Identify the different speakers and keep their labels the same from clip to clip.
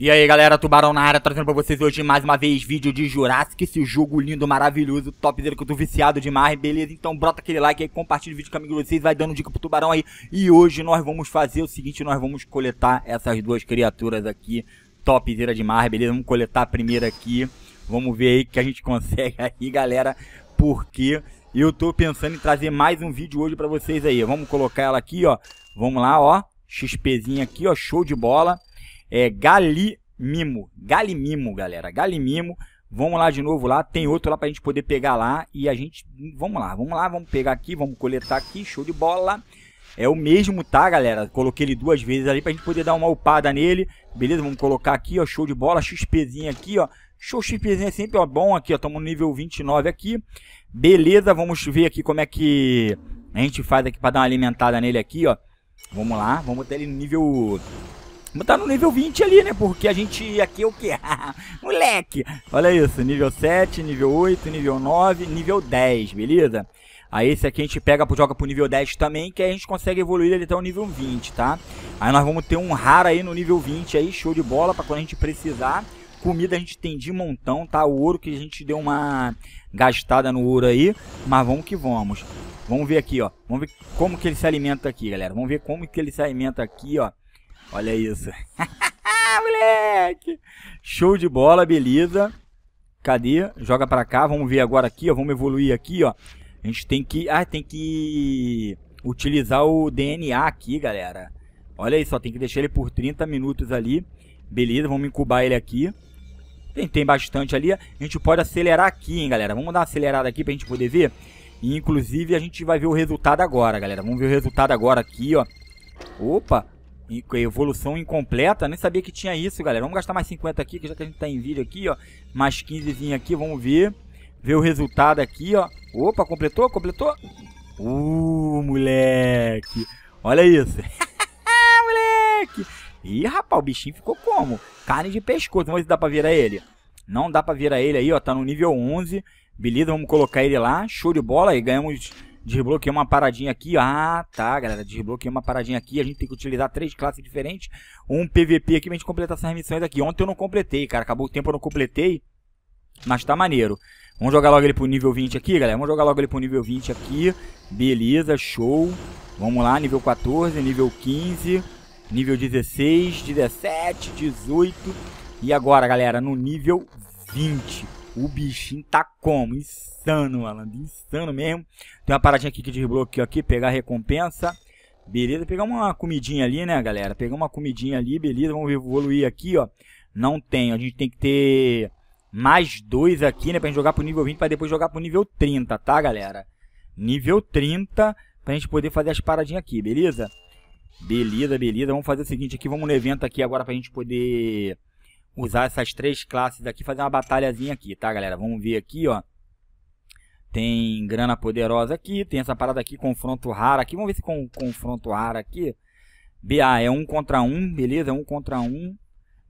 Speaker 1: E aí galera, Tubarão na área, trazendo pra vocês hoje mais uma vez vídeo de Jurassic, esse jogo lindo, maravilhoso, topzera que eu tô viciado demais, beleza? Então brota aquele like aí, compartilha o vídeo com amigos de vocês, vai dando dica pro Tubarão aí. E hoje nós vamos fazer o seguinte, nós vamos coletar essas duas criaturas aqui, topzera demais, beleza? Vamos coletar a primeira aqui, vamos ver aí que a gente consegue aí galera, porque eu tô pensando em trazer mais um vídeo hoje pra vocês aí. Vamos colocar ela aqui, ó, vamos lá, ó, XPzinha aqui, ó, show de bola é Galimimo. Galimimo, galera. Galimimo. Vamos lá de novo lá. Tem outro lá pra gente poder pegar lá. E a gente... Vamos lá, vamos lá. Vamos pegar aqui, vamos coletar aqui. Show de bola. É o mesmo, tá, galera? Coloquei ele duas vezes ali pra gente poder dar uma upada nele. Beleza? Vamos colocar aqui, ó. Show de bola. XPzinho aqui, ó. Show XPzinho é sempre, ó. Bom aqui, ó. Estamos no nível 29 aqui. Beleza? Vamos ver aqui como é que a gente faz aqui pra dar uma alimentada nele aqui, ó. Vamos lá. Vamos botar ele no nível tá no nível 20 ali, né? Porque a gente aqui é o que? Moleque! Olha isso, nível 7, nível 8, nível 9, nível 10, beleza? Aí esse aqui a gente pega, joga pro nível 10 também, que aí a gente consegue evoluir ele até o nível 20, tá? Aí nós vamos ter um raro aí no nível 20 aí, show de bola, pra quando a gente precisar. Comida a gente tem de montão, tá? O ouro que a gente deu uma gastada no ouro aí, mas vamos que vamos. Vamos ver aqui, ó. Vamos ver como que ele se alimenta aqui, galera. Vamos ver como que ele se alimenta aqui, ó. Olha isso. Moleque! Show de bola, beleza. Cadê? Joga pra cá. Vamos ver agora aqui, ó. Vamos evoluir aqui, ó. A gente tem que... Ah, tem que utilizar o DNA aqui, galera. Olha aí só, tem que deixar ele por 30 minutos ali. Beleza, vamos incubar ele aqui. Tem, tem bastante ali. A gente pode acelerar aqui, hein, galera. Vamos dar uma acelerada aqui pra gente poder ver. E, inclusive, a gente vai ver o resultado agora, galera. Vamos ver o resultado agora aqui, ó. Opa, evolução incompleta, nem sabia que tinha isso, galera. Vamos gastar mais 50 aqui, que já que a gente tá em vídeo aqui, ó. Mais 15 aqui, vamos ver. Ver o resultado aqui, ó. Opa, completou, completou. Uh, moleque. Olha isso. moleque. Ih, rapaz, o bichinho ficou como? Carne de pescoço. Vamos ver se dá pra virar ele. Não dá pra virar ele aí, ó. Tá no nível 11. Beleza, vamos colocar ele lá. Show de bola. aí ganhamos Desbloqueei uma paradinha aqui. Ah, tá, galera. Desbloqueei uma paradinha aqui. A gente tem que utilizar três classes diferentes. Um PVP aqui pra gente completar essas missões aqui. Ontem eu não completei, cara. Acabou o tempo, eu não completei. Mas tá maneiro. Vamos jogar logo ele pro nível 20 aqui, galera. Vamos jogar logo ele pro nível 20 aqui. Beleza, show. Vamos lá, nível 14, nível 15, nível 16, 17, 18. E agora, galera, no nível 20. O bichinho tá como? Insano, malandro. Insano mesmo. Tem uma paradinha aqui que desbloqueou aqui. Pegar recompensa. Beleza. Pegar uma comidinha ali, né, galera? Pegar uma comidinha ali, beleza. Vamos evoluir aqui, ó. Não tem. A gente tem que ter mais dois aqui, né? Pra gente jogar pro nível 20 pra depois jogar pro nível 30, tá, galera? Nível 30 pra gente poder fazer as paradinhas aqui, beleza? Beleza, beleza. Vamos fazer o seguinte aqui. Vamos no evento aqui agora pra gente poder usar essas três classes aqui, fazer uma batalhazinha aqui, tá, galera? Vamos ver aqui, ó. Tem grana poderosa aqui, tem essa parada aqui, confronto raro aqui. Vamos ver se com confronto raro aqui. BA é um contra um, beleza? Um contra um.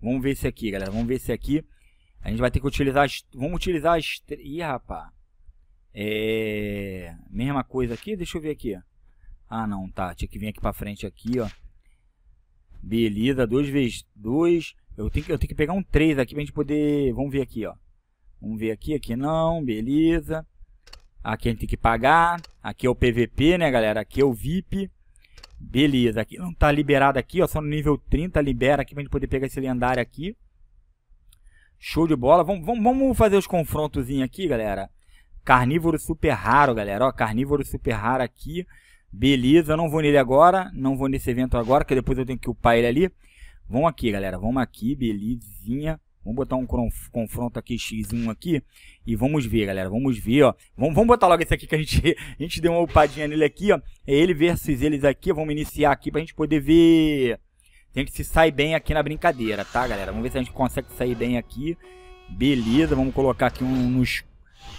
Speaker 1: Vamos ver esse aqui, galera. Vamos ver esse aqui. A gente vai ter que utilizar... As... Vamos utilizar as... Ih, rapaz. É... Mesma coisa aqui. Deixa eu ver aqui. Ah, não, tá. Tinha que vir aqui pra frente aqui, ó. Beleza. Dois vezes... Dois... Eu tenho, que, eu tenho que pegar um 3 aqui pra gente poder... Vamos ver aqui, ó. Vamos ver aqui, aqui não, beleza. Aqui a gente tem que pagar. Aqui é o PVP, né, galera? Aqui é o VIP. Beleza, aqui não tá liberado aqui, ó. Só no nível 30 libera aqui pra gente poder pegar esse lendário aqui. Show de bola. Vamos, vamos, fazer os confrontos aqui, galera. Carnívoro super raro, galera. Ó, carnívoro super raro aqui. Beleza, eu não vou nele agora. Não vou nesse evento agora, que depois eu tenho que upar ele ali. Vamos aqui, galera. Vamos aqui, belezinha. Vamos botar um confronto aqui, X1 aqui. E vamos ver, galera. Vamos ver, ó. Vamos, vamos botar logo esse aqui que a gente, a gente deu uma upadinha nele aqui, ó. É ele versus eles aqui. Vamos iniciar aqui pra gente poder ver Tem que se sair bem aqui na brincadeira, tá, galera? Vamos ver se a gente consegue sair bem aqui. Beleza, vamos colocar aqui um nos,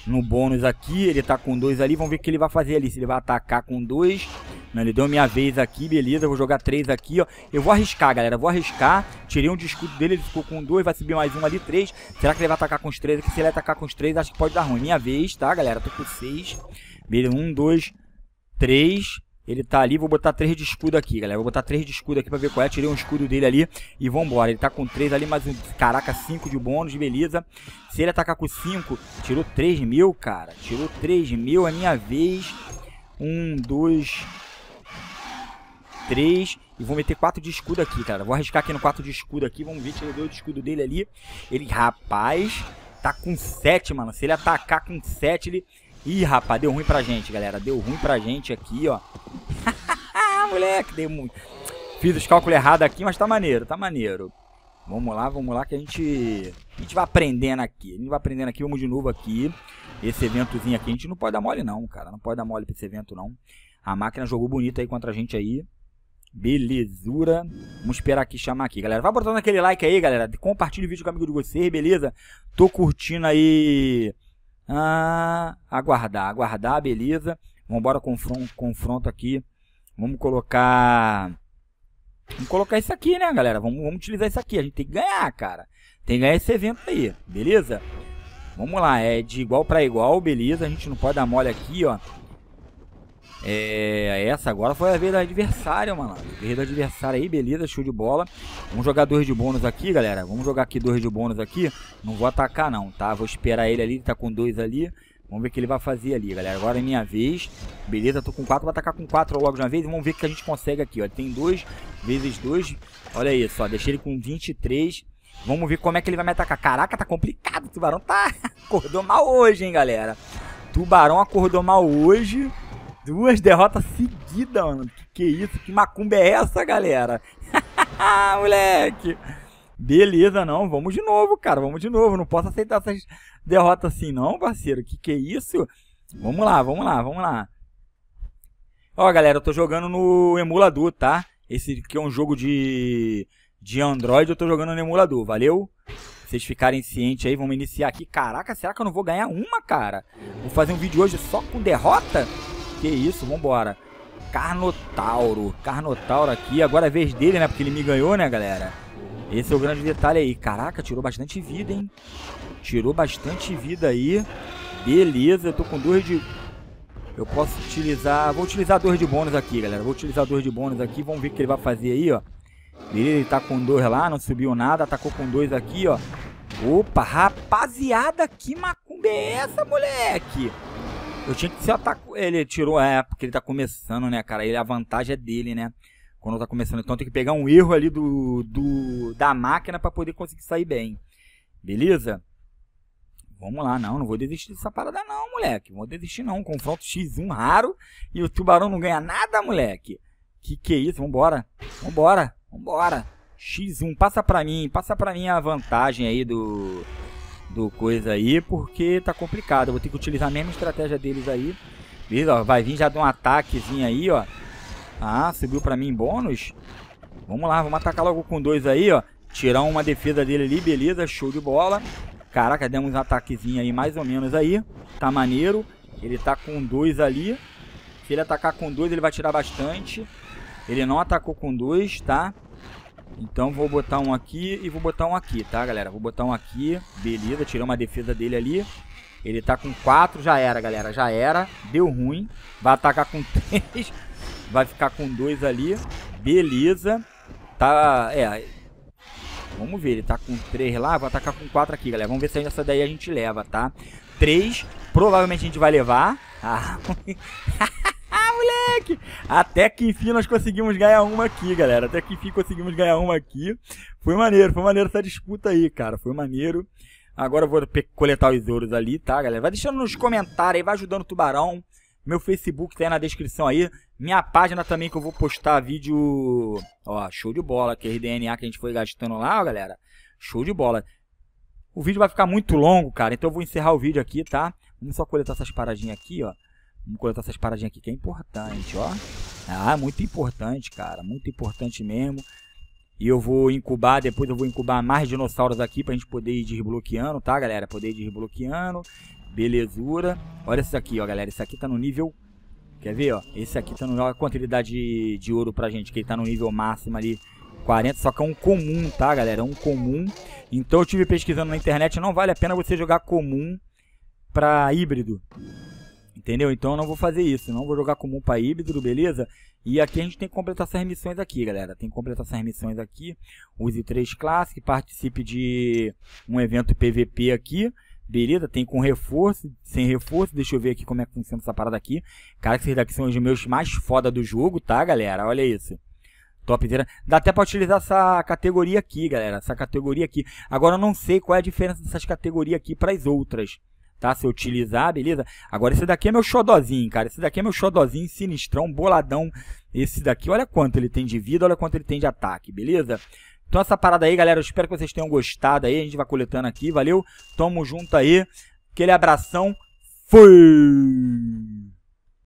Speaker 1: no bônus aqui. Ele tá com dois ali. Vamos ver o que ele vai fazer ali. Se ele vai atacar com dois né? Ele deu minha vez aqui, beleza, vou jogar três aqui, ó. Eu vou arriscar, galera, vou arriscar. Tirei um de escudo dele, ele ficou com dois, vai subir mais um ali, três. Será que ele vai atacar com os três aqui? Se ele atacar com os três, acho que pode dar ruim. Minha vez, tá, galera? Tô com seis. Beleza, um, dois, três. Ele tá ali, vou botar três de escudo aqui, galera. Vou botar três de escudo aqui pra ver qual é. Tirei um escudo dele ali e vambora. Ele tá com três ali, mais um... Caraca, cinco de bônus, beleza. Se ele atacar com cinco, tirou três mil, cara. Tirou três mil, é minha vez. Um, dois, 3 e vou meter 4 de escudo aqui, cara. Vou arriscar aqui no 4 de escudo aqui. Vamos ver, tirei de escudo dele ali. Ele, rapaz, tá com 7, mano. Se ele atacar com 7, ele... Ih, rapaz, deu ruim pra gente, galera. Deu ruim pra gente aqui, ó. Moleque, deu muito. Fiz os cálculos errados aqui, mas tá maneiro, tá maneiro. Vamos lá, vamos lá que a gente a gente vai aprendendo aqui. A gente vai aprendendo aqui, vamos de novo aqui. Esse eventozinho aqui, a gente não pode dar mole não, cara. Não pode dar mole pra esse evento não. A máquina jogou bonito aí contra a gente aí. Belezura. Vamos esperar aqui chamar aqui, galera. Vai botando aquele like aí, galera. Compartilha o vídeo com o amigo de vocês, beleza? Tô curtindo aí. Ah, aguardar, aguardar, beleza. Vamos confronto, confronto aqui. Vamos colocar... Vamos colocar isso aqui, né, galera? Vamos, vamos utilizar isso aqui. A gente tem que ganhar, cara. Tem que ganhar esse evento aí, beleza? Vamos lá, é de igual para igual, beleza? A gente não pode dar mole aqui, ó. É, essa agora foi a vez da adversária, mano. Vez da adversária aí, beleza, show de bola. Vamos jogar dois de bônus aqui, galera. Vamos jogar aqui dois de bônus aqui. Não vou atacar não, tá? Vou esperar ele ali, ele tá com dois ali. Vamos ver o que ele vai fazer ali, galera. Agora é minha vez. Beleza, tô com quatro Vou atacar com quatro logo de uma vez. Vamos ver o que a gente consegue aqui, ó. Tem dois vezes dois Olha isso, ó. Deixei ele com 23. Vamos ver como é que ele vai me atacar. Caraca, tá complicado. O tubarão tá... acordou mal hoje, hein, galera. Tubarão acordou mal hoje. Duas derrotas seguidas, mano. Que, que isso? Que macumba é essa, galera? Moleque! Beleza, não. Vamos de novo, cara. Vamos de novo. Não posso aceitar essas derrotas assim, não, parceiro. Que que é isso? Vamos lá, vamos lá, vamos lá. Ó, galera, eu tô jogando no emulador, tá? Esse aqui é um jogo de, de Android, eu tô jogando no emulador, valeu? Vocês ficarem cientes aí, vamos iniciar aqui. Caraca, será que eu não vou ganhar uma, cara? Vou fazer um vídeo hoje só com derrota? Que isso, vambora. Carnotauro. Carnotauro aqui. Agora é vez dele, né? Porque ele me ganhou, né, galera? Esse é o grande detalhe aí. Caraca, tirou bastante vida, hein? Tirou bastante vida aí. Beleza, eu tô com dois de... Eu posso utilizar... Vou utilizar dois de bônus aqui, galera. Vou utilizar dois de bônus aqui. Vamos ver o que ele vai fazer aí, ó. Beleza, ele tá com dois lá, não subiu nada. Atacou com dois aqui, ó. Opa, rapaziada, que macumba é essa, moleque? Eu tinha que se atacou. Ele tirou, é, porque ele tá começando, né, cara? Ele, a vantagem é dele, né? Quando tá começando. Então tem que pegar um erro ali do, do da máquina para poder conseguir sair bem. Beleza? Vamos lá, não, não vou desistir dessa parada não, moleque. Vou desistir não. Confronto X1 raro e o Tubarão não ganha nada, moleque. Que que é isso? Vambora. Vambora. Vambora. X1, passa pra mim, passa pra mim a vantagem aí do do coisa aí, porque tá complicado. Eu vou ter que utilizar a mesma estratégia deles aí. Beleza, ó, vai vir já de um ataquezinho aí, ó. Ah, subiu pra mim bônus. Vamos lá, vamos atacar logo com dois aí, ó. Tirar uma defesa dele ali, beleza, show de bola. Caraca, demos um ataquezinho aí, mais ou menos aí. Tá maneiro. Ele tá com dois ali. Se ele atacar com dois, ele vai tirar bastante. Ele não atacou com dois, tá? Então vou botar um aqui e vou botar um aqui, tá, galera? Vou botar um aqui, beleza, tirei uma defesa dele ali. Ele tá com 4, já era, galera, já era. Deu ruim. Vai atacar com 3, vai ficar com 2 ali. Beleza. Tá, é... Vamos ver, ele tá com 3 lá, Vou atacar com 4 aqui, galera. Vamos ver se essa daí a gente leva, tá? 3, provavelmente a gente vai levar. Ah, moleque! Até que enfim nós conseguimos ganhar uma aqui, galera. Até que enfim conseguimos ganhar uma aqui. Foi maneiro, foi maneiro essa disputa aí, cara. Foi maneiro. Agora eu vou coletar os ouros ali, tá, galera? Vai deixando nos comentários aí, vai ajudando o Tubarão. Meu Facebook tá aí na descrição aí. Minha página também que eu vou postar vídeo... Ó, show de bola. Aquele é DNA que a gente foi gastando lá, ó, galera. Show de bola. O vídeo vai ficar muito longo, cara. Então eu vou encerrar o vídeo aqui, tá? Vamos só coletar essas paradinhas aqui, ó. Vamos coletar essas paradinhas aqui que é importante, ó. Ah, muito importante, cara. Muito importante mesmo. E eu vou incubar, depois eu vou incubar mais dinossauros aqui pra gente poder ir desbloqueando, tá, galera? Poder ir desbloqueando. Belezura. Olha isso aqui, ó, galera. Isso aqui tá no nível... Quer ver, ó? Esse aqui tá no... Olha a quantidade de, de ouro pra gente, que ele tá no nível máximo ali. 40, só que é um comum, tá, galera? É um comum. Então eu tive pesquisando na internet, não vale a pena você jogar comum pra híbrido. Entendeu? Então eu não vou fazer isso. Não vou jogar comum para híbrido, beleza? E aqui a gente tem que completar essas missões aqui, galera. Tem que completar essas missões aqui. Use três classes, Participe de um evento PVP aqui. Beleza? Tem com reforço, sem reforço. Deixa eu ver aqui como é que funciona essa parada aqui. Cara, esses daqui são os meus mais foda do jogo, tá, galera? Olha isso. Topzera. Dá até pra utilizar essa categoria aqui, galera. Essa categoria aqui. Agora eu não sei qual é a diferença dessas categorias aqui para as outras tá? Se eu utilizar, beleza? Agora esse daqui é meu xodozinho, cara. Esse daqui é meu xodozinho sinistrão, boladão. Esse daqui, olha quanto ele tem de vida, olha quanto ele tem de ataque, beleza? Então essa parada aí, galera, eu espero que vocês tenham gostado aí. A gente vai coletando aqui, valeu? Tamo junto aí. Aquele abração. Fui!